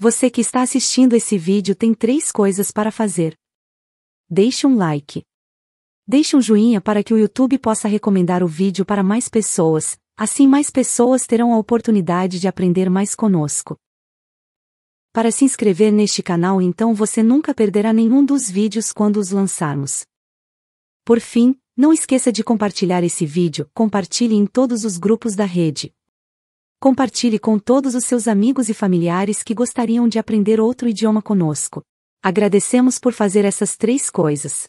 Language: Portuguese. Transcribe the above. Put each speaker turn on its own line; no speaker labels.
Você que está assistindo esse vídeo tem três coisas para fazer. Deixe um like. Deixe um joinha para que o YouTube possa recomendar o vídeo para mais pessoas, assim mais pessoas terão a oportunidade de aprender mais conosco. Para se inscrever neste canal então você nunca perderá nenhum dos vídeos quando os lançarmos. Por fim, não esqueça de compartilhar esse vídeo, compartilhe em todos os grupos da rede. Compartilhe com todos os seus amigos e familiares que gostariam de aprender outro idioma conosco. Agradecemos por fazer essas três coisas.